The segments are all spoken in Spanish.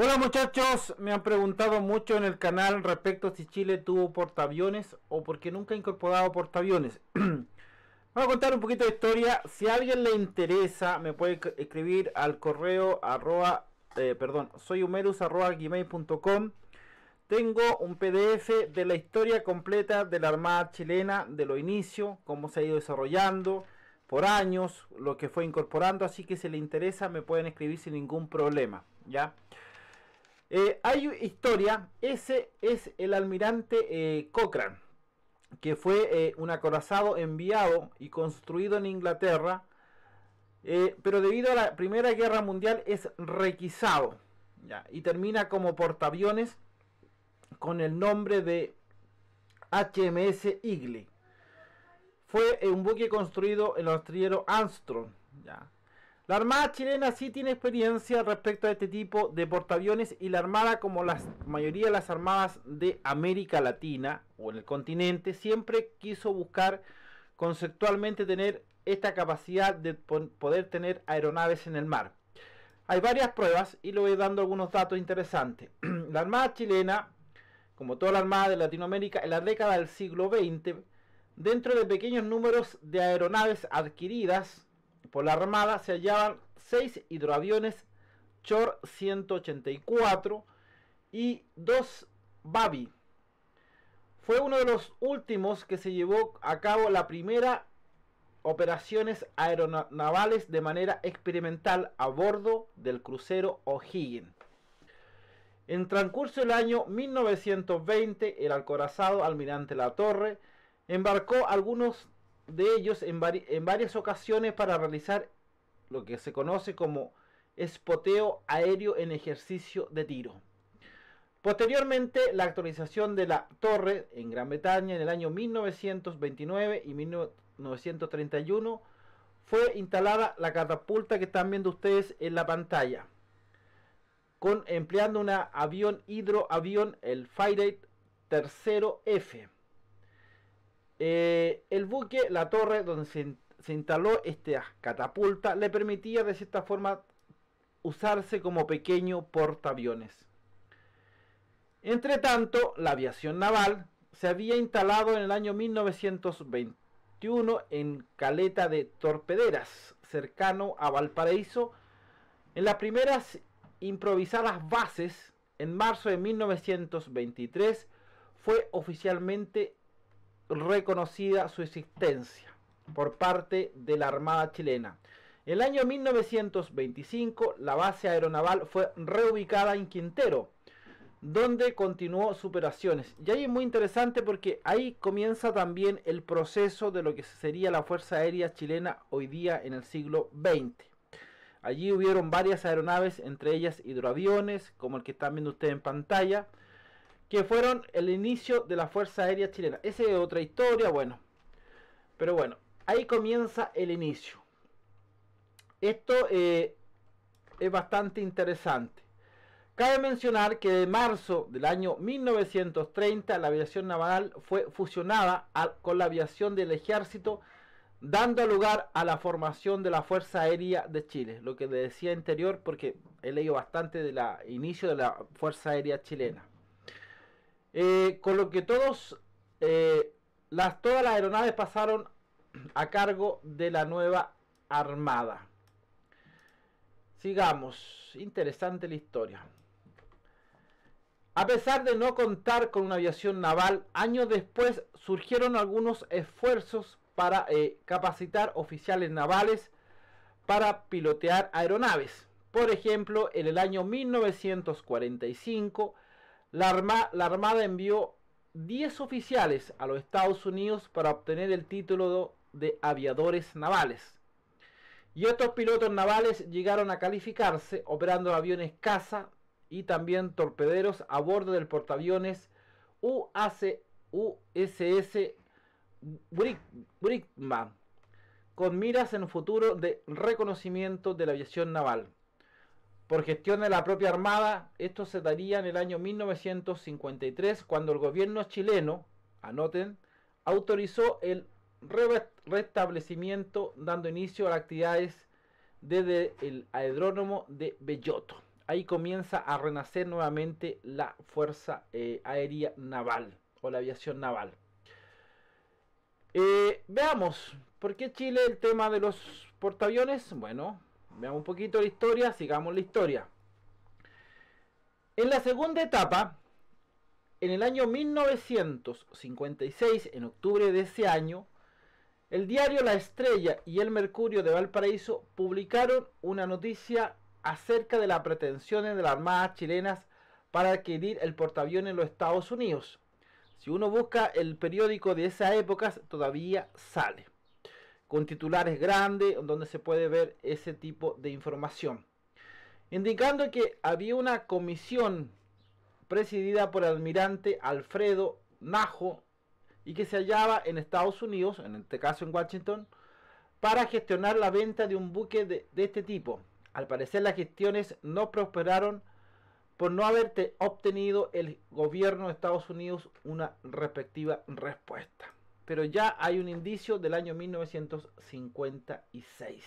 Hola muchachos, me han preguntado mucho en el canal respecto a si Chile tuvo portaaviones o por qué nunca ha incorporado portaaviones. Voy a contar un poquito de historia. Si a alguien le interesa, me puede escribir al correo arroba, eh, perdón, gmail.com Tengo un PDF de la historia completa de la Armada Chilena, de lo inicio, cómo se ha ido desarrollando por años, lo que fue incorporando. Así que si le interesa, me pueden escribir sin ningún problema. ¿Ya? Eh, hay historia, ese es el almirante eh, Cochrane, que fue eh, un acorazado enviado y construido en Inglaterra, pero debido a la Primera Guerra Mundial es requisado y termina como portaaviones con el nombre de HMS Eagle. Fue un buque construido en los astillero Armstrong. Ya. La Armada chilena sí tiene experiencia respecto a este tipo de portaaviones y la Armada, como la mayoría de las armadas de América Latina o en el continente, siempre quiso buscar conceptualmente tener esta capacidad de poder tener aeronaves en el mar. Hay varias pruebas y le voy dando algunos datos interesantes. la Armada chilena, como toda la Armada de Latinoamérica, en la década del siglo XX, dentro de pequeños números de aeronaves adquiridas, por la Armada se hallaban seis hidroaviones Chor 184 y dos Babi. Fue uno de los últimos que se llevó a cabo la primera operaciones aeronavales de manera experimental a bordo del crucero O'Higgins. En transcurso del año 1920, el alcorazado almirante La Torre embarcó algunos de ellos en, varias ocasiones para realizar lo que se conoce como espoteo aéreo en ejercicio de tiro. Posteriormente, la actualización de la torre en Gran Bretaña en el año 1929 y 1931 fue instalada la catapulta que están viendo ustedes en la pantalla, con empleando un avión hidroavión, el Fire III F, eh, el buque, la torre donde se, instaló esta catapulta, le permitía de cierta forma usarse como pequeño portaaviones. Entretanto, la aviación naval se había instalado en el año 1921 en Caleta de Torpederas, cercano a Valparaíso, en las primeras improvisadas bases en marzo de 1923 fue oficialmente reconocida su existencia por parte de la Armada chilena. El año 1925 la base aeronaval fue reubicada en Quintero, donde continuó sus operaciones. Y ahí es muy interesante porque ahí comienza también el proceso de lo que sería la Fuerza Aérea Chilena hoy día en el siglo XX. Allí hubieron varias aeronaves, entre ellas hidroaviones, como el que están viendo ustedes en pantalla, que fueron el inicio de la Fuerza Aérea Chilena. Esa es otra historia, bueno. Pero bueno, ahí comienza el inicio. Esto eh, es bastante interesante. Cabe mencionar que de marzo del año 1930 la aviación naval fue fusionada con la aviación del ejército, dando lugar a la formación de la Fuerza Aérea de Chile. Lo que le decía anterior porque he leído bastante del inicio de la Fuerza Aérea chilena. Eh, con lo que todos, eh, las, todas las aeronaves pasaron a cargo de la nueva armada. Sigamos, interesante la historia. A pesar de no contar con una aviación naval, años después surgieron algunos esfuerzos para eh, capacitar oficiales navales para pilotear aeronaves. Por ejemplo, en el año 1945, la, Armada envió 10 oficiales a los Estados Unidos para obtener el título de aviadores navales. Y otros pilotos navales llegaron a calificarse operando aviones caza y también torpederos a bordo del portaaviones UAC, USS Brickman, con miras en un futuro de reconocimiento de la aviación naval. Por gestión de la propia Armada, esto se daría en el año 1953, cuando el gobierno chileno, anoten, autorizó el restablecimiento, dando inicio a las actividades desde el aeródromo de Belloto. Ahí comienza a renacer nuevamente la Fuerza eh, Aérea Naval o la aviación naval. Eh, veamos, ¿por qué Chile el tema de los portaaviones? Bueno, veamos un poquito la historia, sigamos la historia. En la segunda etapa, en el año 1956, en octubre de ese año, el diario La Estrella y el Mercurio de Valparaíso publicaron una noticia acerca de las pretensiones de las Armadas chilenas para adquirir el portaaviones en los Estados Unidos. Si uno busca el periódico de esa época, todavía sale con titulares grandes donde se puede ver ese tipo de información. Indicando que había una comisión presidida por el almirante Alfredo Najo y que se hallaba en Estados Unidos, en este caso en Washington, para gestionar la venta de un buque de, este tipo. Al parecer las gestiones no prosperaron por no haber obtenido el gobierno de Estados Unidos una respectiva respuesta pero ya hay un indicio del año 1956.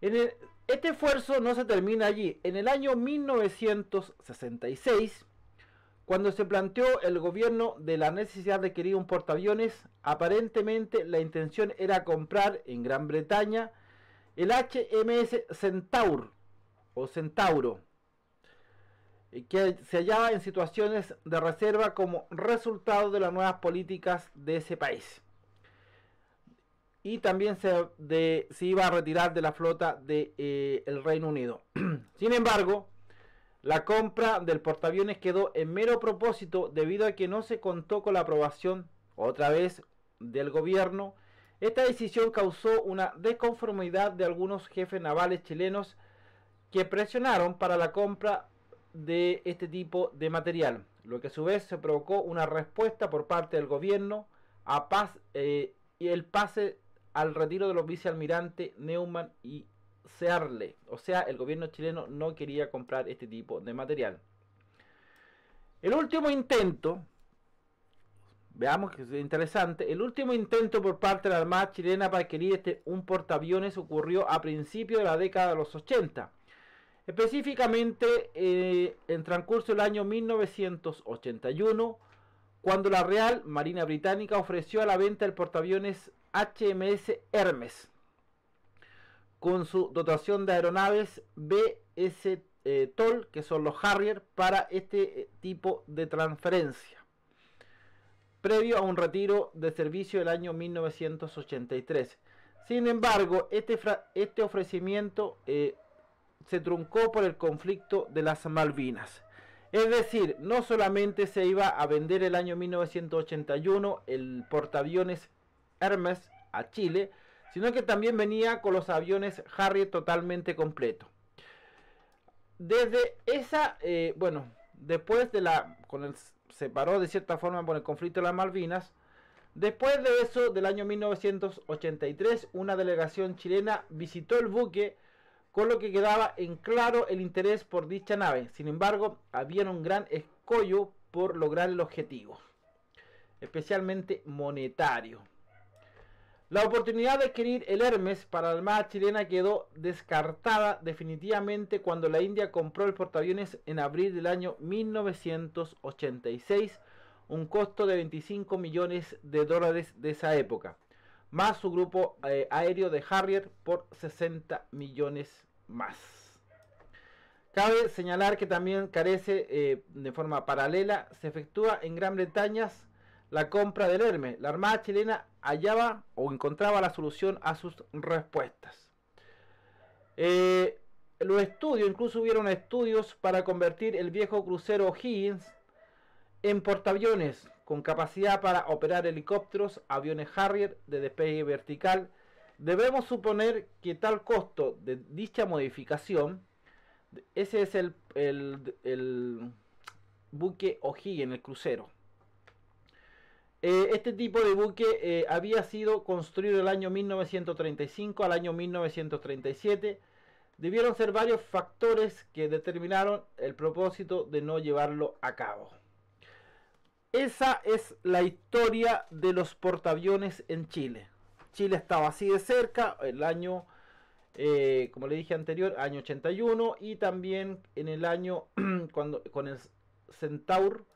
En este esfuerzo no se termina allí. En el año 1966, cuando se planteó el gobierno de la necesidad de adquirir un portaaviones, aparentemente la intención era comprar en Gran Bretaña el HMS Centaur o Centauro eh, que se hallaba en situaciones de reserva como resultado de las nuevas políticas de ese país. Y también se, iba a retirar de la flota del de, eh, Reino Unido. Sin embargo, la compra del portaaviones quedó en mero propósito debido a que no se contó con la aprobación, otra vez, del gobierno. Esta decisión causó una desconformidad de algunos jefes navales chilenos que presionaron para la compra de este tipo de material, lo que a su vez se provocó una respuesta por parte del gobierno a paz eh, y el pase al retiro de los vicealmirantes Neumann y Searle. O sea, el gobierno chileno no quería comprar este tipo de material. El último intento, veamos que es interesante, el último intento por parte de la Armada chilena para adquirir este, un portaaviones ocurrió a principios de la década de los 80 Específicamente eh, en transcurso del año 1981, cuando la Real Marina Británica ofreció a la venta el portaaviones HMS Hermes, con su dotación de aeronaves BS eh, TOL, que son los Harrier, para este eh, tipo de transferencia, previo a un retiro de servicio del año 1983. Sin embargo, este, este ofrecimiento se truncó por el conflicto de las Malvinas. Es decir, no solamente se iba a vender el año 1981 el portaaviones Hermes a Chile, sino que también venía con los aviones Harry totalmente completo. Desde esa, eh, bueno, después de la, con se paró de cierta forma por el conflicto de las Malvinas, después de eso, del año 1983, una delegación chilena visitó el buque con lo que quedaba en claro el interés por dicha nave. Sin embargo, había un gran escollo por lograr el objetivo, especialmente monetario. La oportunidad de adquirir el Hermes para la Armada chilena quedó descartada definitivamente cuando la India compró el portaaviones en abril del año 1986, un costo de 25 millones de dólares de esa época más su grupo eh, aéreo de Harrier por 60 millones más. Cabe señalar que también carece eh, de forma paralela, se efectúa en Gran Bretaña la compra del Hermes. La Armada chilena hallaba o encontraba la solución a sus respuestas. Eh, los estudios, incluso hubieron estudios para convertir el viejo crucero Higgins en portaaviones, con capacidad para operar helicópteros, aviones Harrier de despegue vertical, debemos suponer que tal costo de dicha modificación, ese es el, buque O'Higgins, el crucero. Eh, este tipo de buque eh, había sido construido el año 1935 al año 1937. Debieron ser varios factores que determinaron el propósito de no llevarlo a cabo. Esa es la historia de los portaaviones en Chile. Chile estaba así de cerca, el año, eh, como le dije anterior, año 81, y también en el año, cuando, con el Centaur,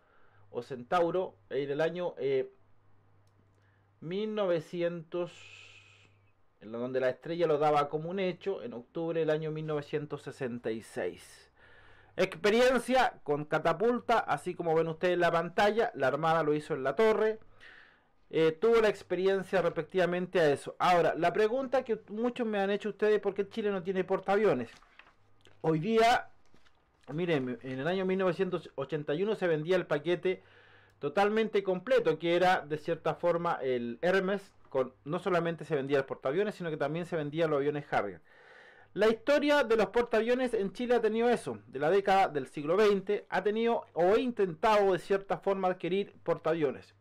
o Centauro, en el año 1900, eh, en donde la estrella lo daba como un hecho, en octubre del año 1966. Experiencia con catapulta, así como ven ustedes en la pantalla, la Armada lo hizo en la torre. Eh, tuvo la experiencia respectivamente a eso. Ahora, la pregunta que muchos me han hecho ustedes, ¿por qué Chile no tiene portaaviones? Hoy día, miren, en el año 1981 se vendía el paquete totalmente completo, que era de cierta forma el Hermes, con, no solamente se vendía el portaaviones, sino que también se vendía los aviones Harrier. La historia de los portaaviones en Chile ha tenido eso. De la década del siglo XX ha tenido o intentado de cierta forma adquirir portaaviones.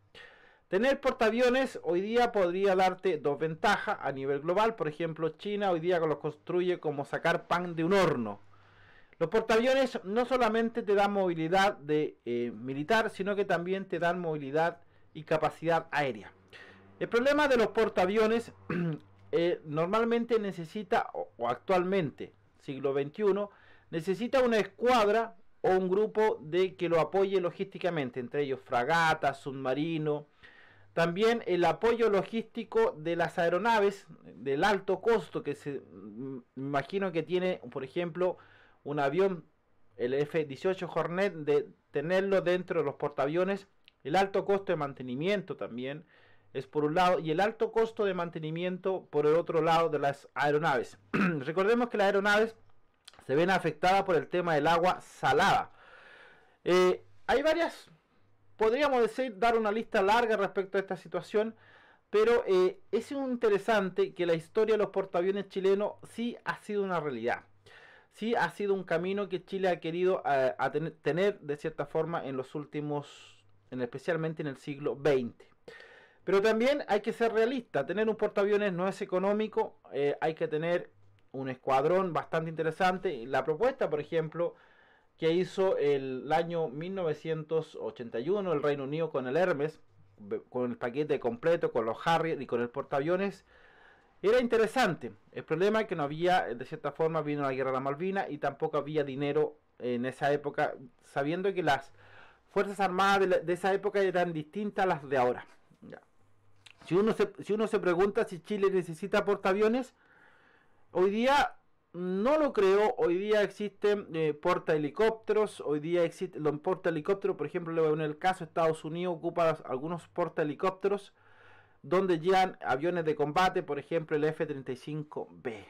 Tener portaaviones hoy día podría darte dos ventajas a nivel global. Por ejemplo, China hoy día los construye como sacar pan de un horno. Los portaaviones no solamente te dan movilidad de, eh, militar, sino que también te dan movilidad y capacidad aérea. El problema de los portaaviones Eh, normalmente necesita, o, actualmente, siglo XXI, necesita una escuadra o un grupo de que lo apoye logísticamente, entre ellos fragatas, submarino, también el apoyo logístico de las aeronaves del alto costo que se mm, imagino que tiene, por ejemplo, un avión, el F-18 Hornet, de tenerlo dentro de los portaaviones, el alto costo de mantenimiento también, es por un lado, y el alto costo de mantenimiento por el otro lado de las aeronaves. Recordemos que las aeronaves se ven afectadas por el tema del agua salada. Eh, hay varias, podríamos decir, dar una lista larga respecto a esta situación, pero eh, es interesante que la historia de los portaaviones chilenos sí ha sido una realidad. Sí ha sido un camino que Chile ha querido eh, tener, de cierta forma en los últimos, en, especialmente en el siglo XX. Pero también hay que ser realista, tener un portaaviones no es económico, eh, hay que tener un escuadrón bastante interesante. La propuesta, por ejemplo, que hizo el año 1981 el Reino Unido con el Hermes, con el paquete completo, con los Harrier y con el portaaviones, era interesante. El problema es que no había, de cierta forma, vino la guerra de la Malvina y tampoco había dinero en esa época, sabiendo que las Fuerzas Armadas de, esa época eran distintas a las de ahora. Ya. Si uno se, pregunta si Chile necesita portaaviones, hoy día no lo creo. Hoy día existen eh, portahelicópteros. Hoy día existen los helicópteros Por ejemplo, en el caso: Estados Unidos ocupa algunos portahelicópteros donde llegan aviones de combate, por ejemplo, el F-35B.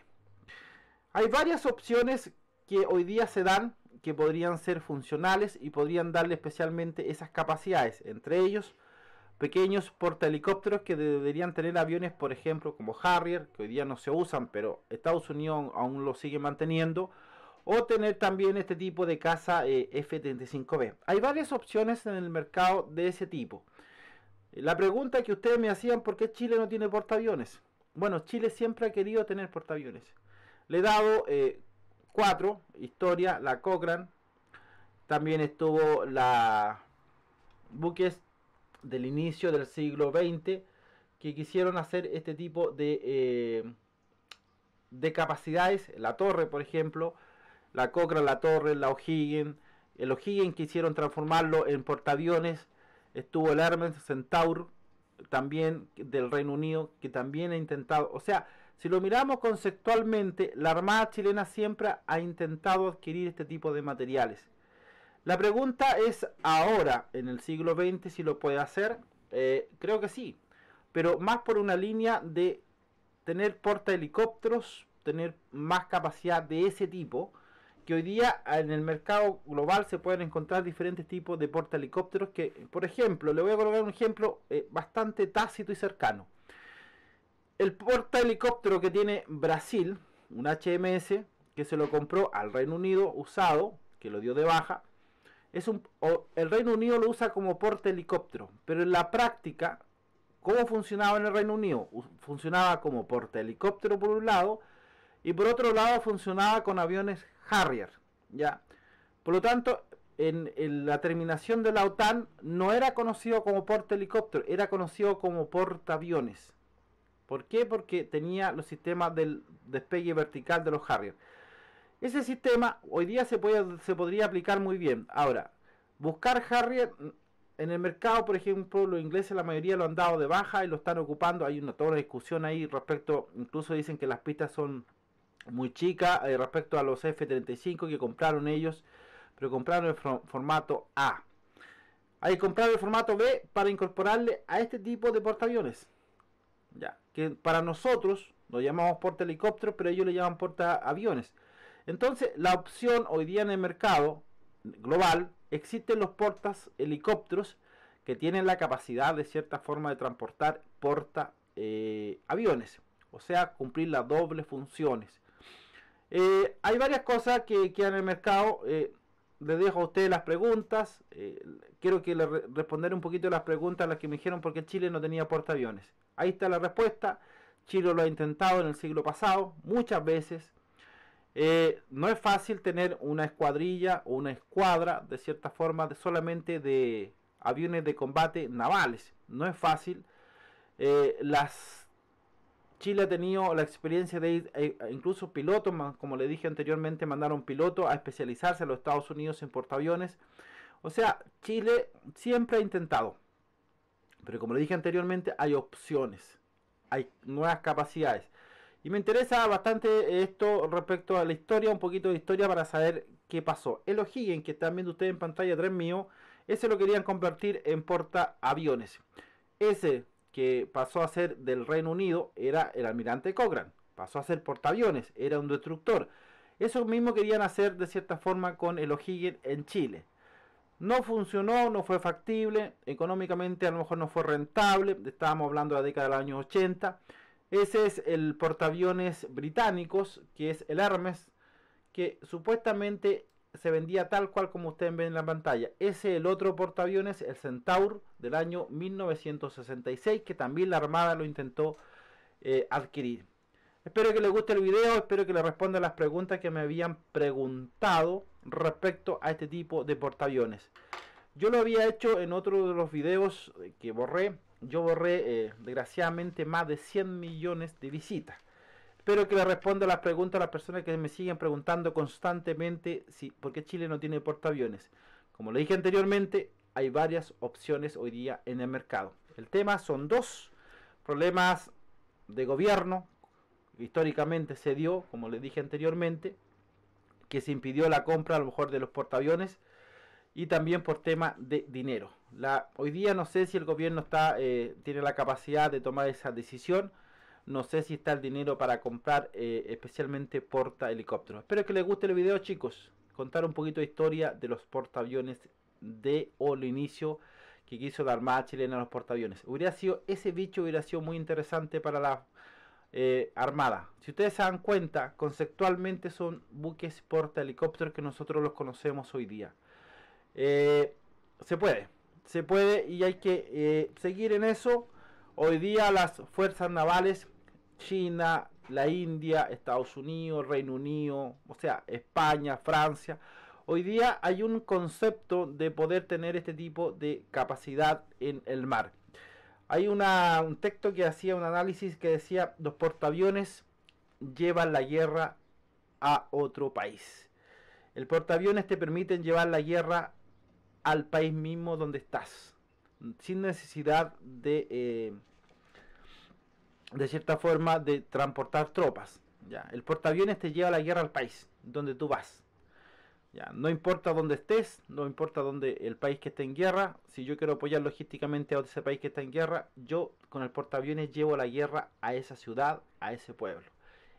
Hay varias opciones que hoy día se dan que podrían ser funcionales y podrían darle especialmente esas capacidades. Entre ellos, pequeños porta helicópteros que deberían tener aviones, por ejemplo, como Harrier, que hoy día no se usan, pero Estados Unidos aún lo sigue manteniendo, o tener también este tipo de casa eh, F-35B. Hay varias opciones en el mercado de ese tipo. La pregunta que ustedes me hacían, ¿por qué Chile no tiene portaaviones? Bueno, Chile siempre ha querido tener portaaviones. Le he dado eh, cuatro, historia, la Cochrane, también estuvo la buques del inicio del siglo XX que quisieron hacer este tipo de, eh, de capacidades. La torre, por ejemplo, la Cochrane, la torre, la O'Higgins. El O'Higgins quisieron transformarlo en portaaviones. Estuvo el Hermes Centaur, también del Reino Unido, que también ha intentado. O sea, si lo miramos conceptualmente, la Armada chilena siempre ha intentado adquirir este tipo de materiales. La pregunta es ahora, en el siglo XX, si lo puede hacer. Eh, creo que sí, pero más por una línea de tener porta helicópteros, tener más capacidad de ese tipo, que hoy día en el mercado global se pueden encontrar diferentes tipos de porta helicópteros que, por ejemplo, le voy a colocar un ejemplo eh, bastante tácito y cercano. El porta helicóptero que tiene Brasil, un HMS, que se lo compró al Reino Unido usado, que lo dio de baja, el Reino Unido lo usa como porte helicóptero, pero en la práctica, ¿cómo funcionaba en el Reino Unido? Funcionaba como porte helicóptero por un lado y por otro lado funcionaba con aviones Harrier, ¿ya? Por lo tanto, en, la terminación de la OTAN no era conocido como porta helicóptero, era conocido como portaaviones. ¿Por qué? Porque tenía los sistemas del despegue vertical de los Harrier. Ese sistema hoy día se, se podría aplicar muy bien. Ahora, buscar Harrier en el mercado, por ejemplo, los ingleses la mayoría lo han dado de baja y lo están ocupando. Hay una, toda una discusión ahí respecto, incluso dicen que las pistas son muy chicas eh, respecto a los F-35 que compraron ellos, pero compraron el formato A. Hay que comprar el formato B para incorporarle a este tipo de portaaviones. Ya, que para nosotros lo llamamos porta helicóptero, pero ellos le llaman portaaviones. Entonces, la opción hoy día en el mercado global, existen los portas helicópteros que tienen la capacidad de cierta forma de transportar porta eh, aviones, o sea, cumplir las dobles funciones. Eh, hay varias cosas que quedan en el mercado. Eh, les dejo a ustedes las preguntas. quiero que les responder un poquito las preguntas las que me dijeron porque Chile no tenía portaaviones. Ahí está la respuesta. Chile lo ha intentado en el siglo pasado muchas veces. Eh, no es fácil tener una escuadrilla o una escuadra, de cierta forma, solamente de aviones de combate navales. No es fácil. Eh, las Chile ha tenido la experiencia de eh, incluso pilotos, como le dije anteriormente, mandaron pilotos a especializarse a los Estados Unidos en portaaviones. O sea, Chile siempre ha intentado. Pero como le dije anteriormente, hay opciones, hay nuevas capacidades. Y me interesa bastante esto respecto a la historia, un poquito de historia para saber qué pasó. El O'Higgins, que están viendo ustedes en pantalla tres mío, ese lo querían convertir en portaaviones. Ese que pasó a ser del Reino Unido era el almirante Cochrane. Pasó a ser portaaviones, era un destructor. Eso mismo querían hacer de cierta forma con el O'Higgins en Chile. No funcionó, no fue factible, económicamente a lo mejor no fue rentable, estábamos hablando de la década del año 80. Ese es el portaaviones británicos, que es el Hermes, que supuestamente se vendía tal cual como ustedes ven en la pantalla. Ese es el otro portaaviones, el Centaur, del año 1966, que también la Armada lo intentó eh, adquirir. Espero que les guste el video, espero que les responda las preguntas que me habían preguntado respecto a este tipo de portaaviones. Yo lo había hecho en otro de los videos eh, que borré, yo borré eh, desgraciadamente más de 100 millones de visitas. Espero que le responda las preguntas a las personas que me siguen preguntando constantemente si, por qué Chile no tiene portaaviones. Como le dije anteriormente, hay varias opciones hoy día en el mercado. El tema son dos problemas de gobierno. Históricamente se dio, como le dije anteriormente, que se impidió la compra a lo mejor de los portaaviones y también por tema de dinero. La, hoy día no sé si el gobierno está, eh, tiene la capacidad de tomar esa decisión, no sé si está el dinero para comprar eh, especialmente porta helicópteros. Espero que les guste el video chicos, contar un poquito de historia de los portaaviones de o el inicio que quiso la Armada Chilena a los portaaviones. Hubiera sido, ese bicho hubiera sido muy interesante para la eh, Armada. Si ustedes se dan cuenta, conceptualmente son buques porta helicópteros que nosotros los conocemos hoy día. Eh, se puede, se puede y hay que eh, seguir en eso. Hoy día las fuerzas navales, China, la India, Estados Unidos, Reino Unido, o sea, España, Francia, hoy día hay un concepto de poder tener este tipo de capacidad en el mar. Hay un texto que hacía un análisis que decía, los portaaviones llevan la guerra a otro país. El portaaviones te permiten llevar la guerra al país mismo donde estás, sin necesidad de, eh, de cierta forma, de transportar tropas. ¿ya? El portaaviones te lleva la guerra al país donde tú vas. Ya, no importa dónde estés, no importa dónde el país que esté en guerra, si yo quiero apoyar logísticamente a ese país que está en guerra, yo con el portaaviones llevo la guerra a esa ciudad, a ese pueblo.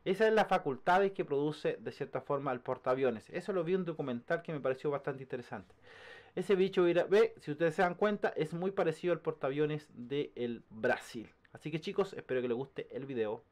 Esa es la facultad que produce de cierta forma el portaaviones. Eso lo vi en un documental que me pareció bastante interesante. Ese bicho ve, si ustedes se dan cuenta, es muy parecido al portaaviones del Brasil. Así que chicos, espero que les guste el video.